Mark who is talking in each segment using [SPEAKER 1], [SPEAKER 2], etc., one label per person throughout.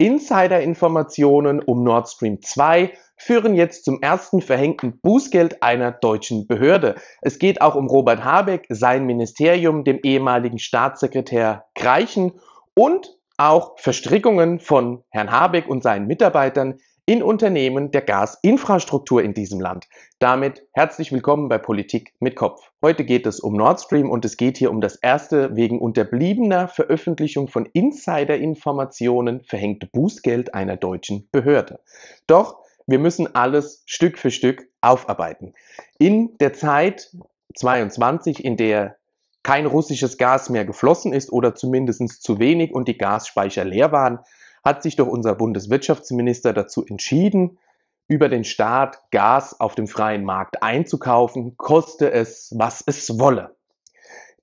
[SPEAKER 1] Insiderinformationen um Nord Stream 2 führen jetzt zum ersten verhängten Bußgeld einer deutschen Behörde. Es geht auch um Robert Habeck, sein Ministerium, dem ehemaligen Staatssekretär Greichen und auch Verstrickungen von Herrn Habeck und seinen Mitarbeitern in Unternehmen der Gasinfrastruktur in diesem Land. Damit herzlich willkommen bei Politik mit Kopf. Heute geht es um Nord Stream und es geht hier um das erste wegen unterbliebener Veröffentlichung von Insiderinformationen verhängte Bußgeld einer deutschen Behörde. Doch wir müssen alles Stück für Stück aufarbeiten. In der Zeit 22, in der kein russisches Gas mehr geflossen ist oder zumindest zu wenig und die Gasspeicher leer waren, hat sich doch unser Bundeswirtschaftsminister dazu entschieden, über den Staat Gas auf dem freien Markt einzukaufen, koste es, was es wolle.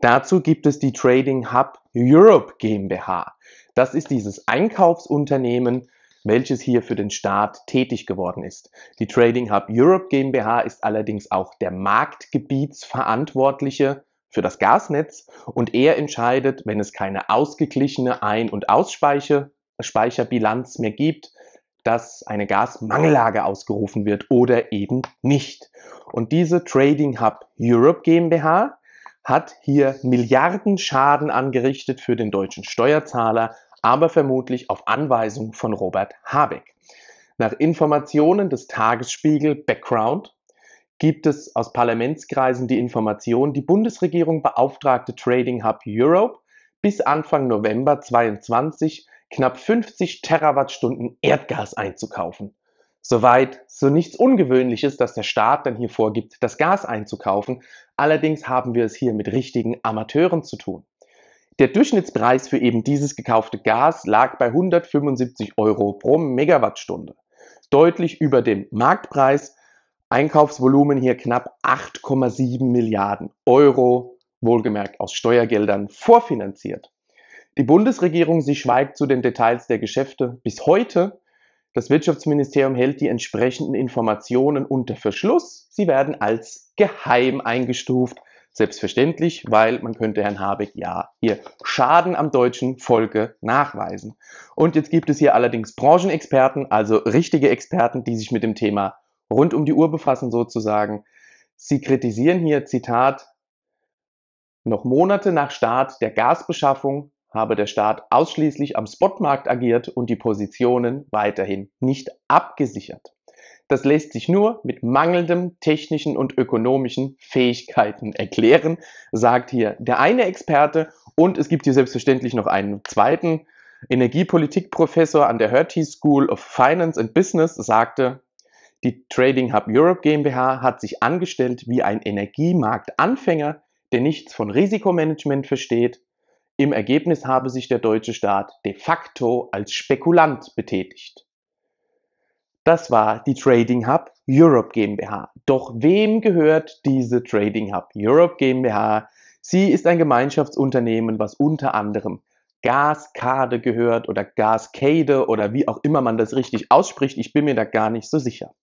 [SPEAKER 1] Dazu gibt es die Trading Hub Europe GmbH. Das ist dieses Einkaufsunternehmen, welches hier für den Staat tätig geworden ist. Die Trading Hub Europe GmbH ist allerdings auch der Marktgebietsverantwortliche für das Gasnetz und er entscheidet, wenn es keine ausgeglichene Ein- und Ausspeiche Speicherbilanz mehr gibt, dass eine Gasmangellage ausgerufen wird oder eben nicht. Und diese Trading Hub Europe GmbH hat hier Milliarden Schaden angerichtet für den deutschen Steuerzahler, aber vermutlich auf Anweisung von Robert Habeck. Nach Informationen des Tagesspiegel Background gibt es aus Parlamentskreisen die Information, die Bundesregierung beauftragte Trading Hub Europe bis Anfang November 2022 knapp 50 Terawattstunden Erdgas einzukaufen. Soweit so nichts Ungewöhnliches, dass der Staat dann hier vorgibt, das Gas einzukaufen. Allerdings haben wir es hier mit richtigen Amateuren zu tun. Der Durchschnittspreis für eben dieses gekaufte Gas lag bei 175 Euro pro Megawattstunde. Deutlich über dem Marktpreis. Einkaufsvolumen hier knapp 8,7 Milliarden Euro, wohlgemerkt aus Steuergeldern vorfinanziert. Die Bundesregierung, sie schweigt zu den Details der Geschäfte bis heute. Das Wirtschaftsministerium hält die entsprechenden Informationen unter Verschluss. Sie werden als geheim eingestuft. Selbstverständlich, weil man könnte Herrn Habeck ja hier Schaden am deutschen Volke nachweisen. Und jetzt gibt es hier allerdings Branchenexperten, also richtige Experten, die sich mit dem Thema rund um die Uhr befassen sozusagen. Sie kritisieren hier, Zitat, noch Monate nach Start der Gasbeschaffung habe der Staat ausschließlich am Spotmarkt agiert und die Positionen weiterhin nicht abgesichert. Das lässt sich nur mit mangelndem technischen und ökonomischen Fähigkeiten erklären, sagt hier der eine Experte. Und es gibt hier selbstverständlich noch einen zweiten Energiepolitikprofessor an der Hertie School of Finance and Business, sagte, die Trading Hub Europe GmbH hat sich angestellt wie ein Energiemarktanfänger, der nichts von Risikomanagement versteht im Ergebnis habe sich der deutsche Staat de facto als Spekulant betätigt. Das war die Trading Hub Europe GmbH. Doch wem gehört diese Trading Hub Europe GmbH? Sie ist ein Gemeinschaftsunternehmen, was unter anderem Gaskade gehört oder Gaskade oder wie auch immer man das richtig ausspricht. Ich bin mir da gar nicht so sicher.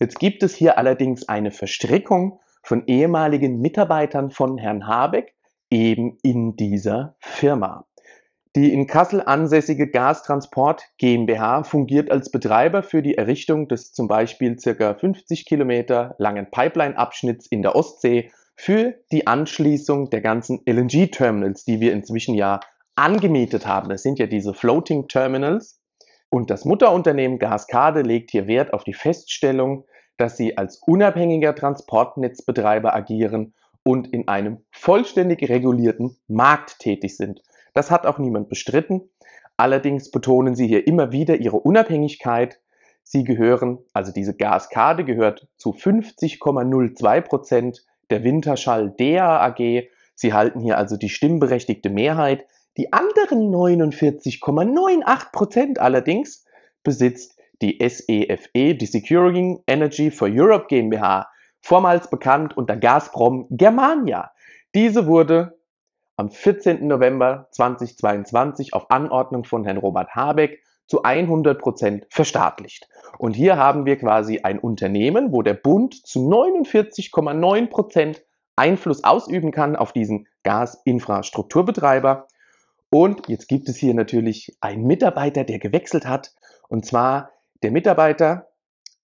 [SPEAKER 1] Jetzt gibt es hier allerdings eine Verstrickung von ehemaligen Mitarbeitern von Herrn Habeck eben in dieser Firma. Die in Kassel ansässige Gastransport GmbH fungiert als Betreiber für die Errichtung des zum Beispiel circa 50 Kilometer langen Pipeline-Abschnitts in der Ostsee für die Anschließung der ganzen LNG-Terminals, die wir inzwischen ja angemietet haben. Das sind ja diese Floating Terminals. Und das Mutterunternehmen Gaskade legt hier Wert auf die Feststellung, dass sie als unabhängiger Transportnetzbetreiber agieren und in einem vollständig regulierten Markt tätig sind. Das hat auch niemand bestritten. Allerdings betonen sie hier immer wieder ihre Unabhängigkeit. Sie gehören, also diese Gaskarte gehört zu 50,02 Prozent der Winterschall DEA AG. Sie halten hier also die stimmberechtigte Mehrheit. Die anderen 49,98 Prozent allerdings besitzt die SEFE, e, die Securing Energy for Europe GmbH vormals bekannt unter Gazprom Germania. Diese wurde am 14. November 2022 auf Anordnung von Herrn Robert Habeck zu 100 Prozent verstaatlicht. Und hier haben wir quasi ein Unternehmen, wo der Bund zu 49,9 Prozent Einfluss ausüben kann auf diesen Gasinfrastrukturbetreiber. Und jetzt gibt es hier natürlich einen Mitarbeiter, der gewechselt hat. Und zwar der Mitarbeiter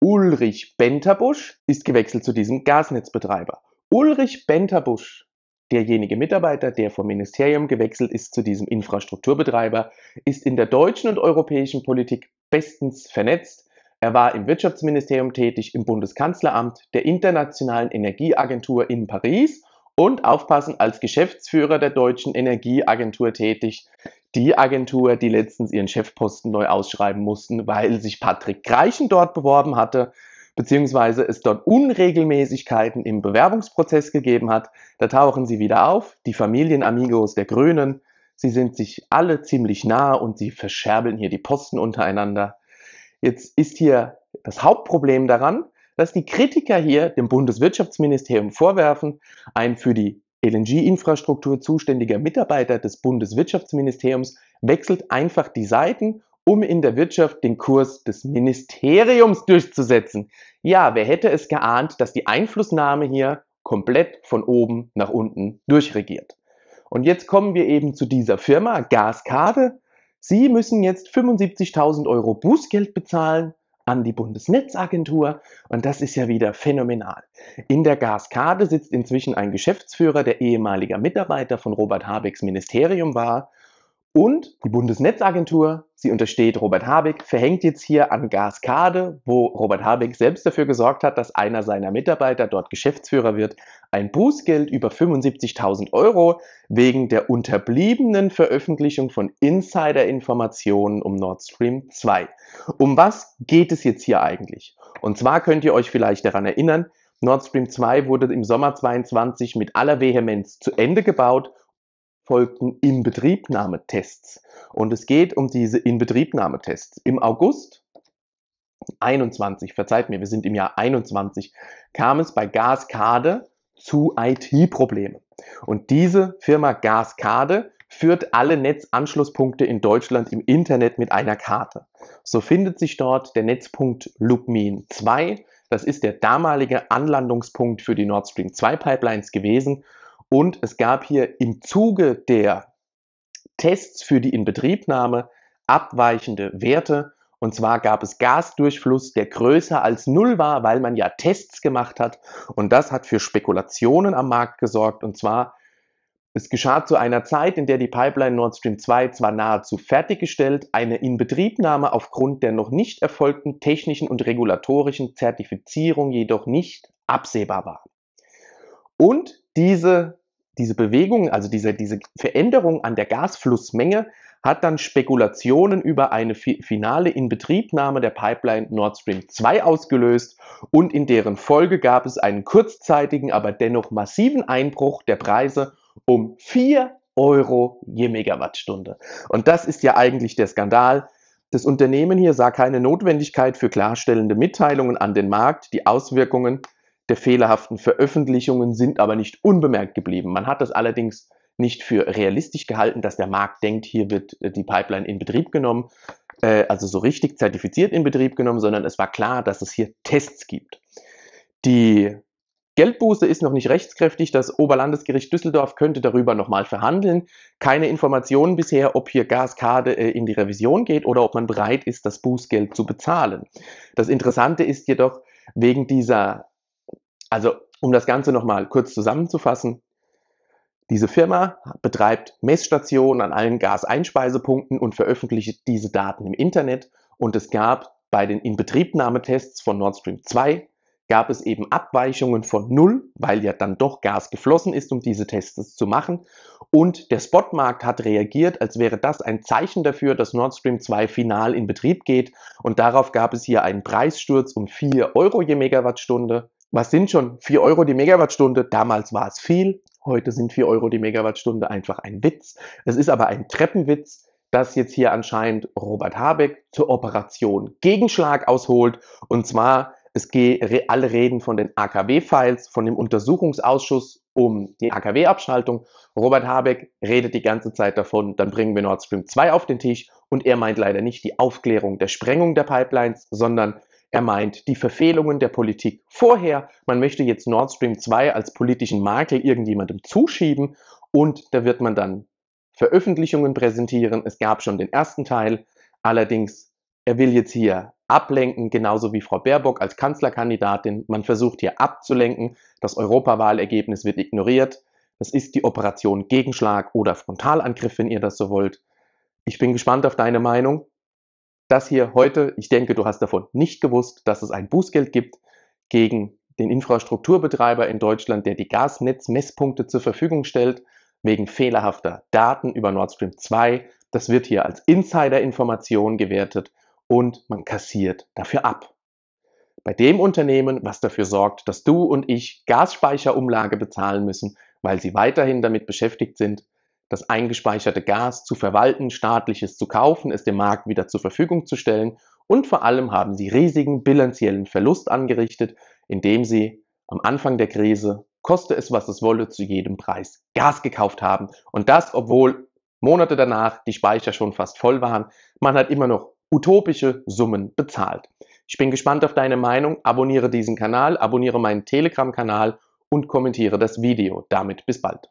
[SPEAKER 1] Ulrich Benterbusch ist gewechselt zu diesem Gasnetzbetreiber. Ulrich Benterbusch, derjenige Mitarbeiter, der vom Ministerium gewechselt ist zu diesem Infrastrukturbetreiber, ist in der deutschen und europäischen Politik bestens vernetzt. Er war im Wirtschaftsministerium tätig, im Bundeskanzleramt, der Internationalen Energieagentur in Paris und aufpassen als Geschäftsführer der Deutschen Energieagentur tätig. Die Agentur, die letztens ihren Chefposten neu ausschreiben mussten, weil sich Patrick Greichen dort beworben hatte, beziehungsweise es dort Unregelmäßigkeiten im Bewerbungsprozess gegeben hat. Da tauchen sie wieder auf, die Familienamigos der Grünen. Sie sind sich alle ziemlich nah und sie verscherbeln hier die Posten untereinander. Jetzt ist hier das Hauptproblem daran, dass die Kritiker hier dem Bundeswirtschaftsministerium vorwerfen, ein für die LNG-Infrastruktur zuständiger Mitarbeiter des Bundeswirtschaftsministeriums wechselt einfach die Seiten, um in der Wirtschaft den Kurs des Ministeriums durchzusetzen. Ja, wer hätte es geahnt, dass die Einflussnahme hier komplett von oben nach unten durchregiert. Und jetzt kommen wir eben zu dieser Firma Gaskade. Sie müssen jetzt 75.000 Euro Bußgeld bezahlen an die Bundesnetzagentur und das ist ja wieder phänomenal. In der Gaskade sitzt inzwischen ein Geschäftsführer, der ehemaliger Mitarbeiter von Robert Habecks Ministerium war und die Bundesnetzagentur, sie untersteht Robert Habeck, verhängt jetzt hier an Gaskade, wo Robert Habeck selbst dafür gesorgt hat, dass einer seiner Mitarbeiter dort Geschäftsführer wird, ein Bußgeld über 75.000 Euro wegen der unterbliebenen Veröffentlichung von Insider-Informationen um Nord Stream 2. Um was geht es jetzt hier eigentlich? Und zwar könnt ihr euch vielleicht daran erinnern, Nord Stream 2 wurde im Sommer 22 mit aller Vehemenz zu Ende gebaut folgten Inbetriebnahmetests. Und es geht um diese Inbetriebnahmetests. Im August 21, verzeiht mir, wir sind im Jahr 21, kam es bei Gaskade zu IT-Problemen. Und diese Firma Gaskade führt alle Netzanschlusspunkte in Deutschland im Internet mit einer Karte. So findet sich dort der Netzpunkt Lubmin 2. Das ist der damalige Anlandungspunkt für die Nord Stream 2 Pipelines gewesen und es gab hier im Zuge der Tests für die Inbetriebnahme abweichende Werte. Und zwar gab es Gasdurchfluss, der größer als null war, weil man ja Tests gemacht hat. Und das hat für Spekulationen am Markt gesorgt. Und zwar, es geschah zu einer Zeit, in der die Pipeline Nord Stream 2 zwar nahezu fertiggestellt, eine Inbetriebnahme aufgrund der noch nicht erfolgten technischen und regulatorischen Zertifizierung jedoch nicht absehbar war. Und diese diese Bewegung, also diese, diese Veränderung an der Gasflussmenge, hat dann Spekulationen über eine finale Inbetriebnahme der Pipeline Nord Stream 2 ausgelöst und in deren Folge gab es einen kurzzeitigen, aber dennoch massiven Einbruch der Preise um 4 Euro je Megawattstunde. Und das ist ja eigentlich der Skandal. Das Unternehmen hier sah keine Notwendigkeit für klarstellende Mitteilungen an den Markt, die Auswirkungen der fehlerhaften Veröffentlichungen sind aber nicht unbemerkt geblieben. Man hat das allerdings nicht für realistisch gehalten, dass der Markt denkt, hier wird äh, die Pipeline in Betrieb genommen, äh, also so richtig zertifiziert in Betrieb genommen, sondern es war klar, dass es hier Tests gibt. Die Geldbuße ist noch nicht rechtskräftig. Das Oberlandesgericht Düsseldorf könnte darüber nochmal verhandeln. Keine Informationen bisher, ob hier Gaskade äh, in die Revision geht oder ob man bereit ist, das Bußgeld zu bezahlen. Das Interessante ist jedoch, wegen dieser also, um das Ganze nochmal kurz zusammenzufassen. Diese Firma betreibt Messstationen an allen Gaseinspeisepunkten und veröffentlicht diese Daten im Internet. Und es gab bei den Inbetriebnahmetests von Nord Stream 2 gab es eben Abweichungen von null, weil ja dann doch Gas geflossen ist, um diese Tests zu machen. Und der Spotmarkt hat reagiert, als wäre das ein Zeichen dafür, dass Nord Stream 2 final in Betrieb geht. Und darauf gab es hier einen Preissturz um 4 Euro je Megawattstunde was sind schon 4 Euro die Megawattstunde? Damals war es viel, heute sind 4 Euro die Megawattstunde einfach ein Witz. Es ist aber ein Treppenwitz, dass jetzt hier anscheinend Robert Habeck zur Operation Gegenschlag ausholt. Und zwar, es geht alle reden von den AKW-Files, von dem Untersuchungsausschuss um die AKW-Abschaltung. Robert Habeck redet die ganze Zeit davon, dann bringen wir Nord Stream 2 auf den Tisch. Und er meint leider nicht die Aufklärung der Sprengung der Pipelines, sondern er meint die Verfehlungen der Politik vorher. Man möchte jetzt Nord Stream 2 als politischen Makel irgendjemandem zuschieben und da wird man dann Veröffentlichungen präsentieren. Es gab schon den ersten Teil. Allerdings, er will jetzt hier ablenken, genauso wie Frau Baerbock als Kanzlerkandidatin. Man versucht hier abzulenken. Das Europawahlergebnis wird ignoriert. Das ist die Operation Gegenschlag oder Frontalangriff, wenn ihr das so wollt. Ich bin gespannt auf deine Meinung das hier heute, ich denke, du hast davon nicht gewusst, dass es ein Bußgeld gibt gegen den Infrastrukturbetreiber in Deutschland, der die Gasnetzmesspunkte zur Verfügung stellt, wegen fehlerhafter Daten über Nord Stream 2. Das wird hier als Insiderinformation gewertet und man kassiert dafür ab. Bei dem Unternehmen, was dafür sorgt, dass du und ich Gasspeicherumlage bezahlen müssen, weil sie weiterhin damit beschäftigt sind, das eingespeicherte Gas zu verwalten, staatliches zu kaufen, es dem Markt wieder zur Verfügung zu stellen und vor allem haben sie riesigen bilanziellen Verlust angerichtet, indem sie am Anfang der Krise, koste es was es wolle, zu jedem Preis Gas gekauft haben und das, obwohl Monate danach die Speicher schon fast voll waren. Man hat immer noch utopische Summen bezahlt. Ich bin gespannt auf deine Meinung. Abonniere diesen Kanal, abonniere meinen Telegram-Kanal und kommentiere das Video. Damit bis bald.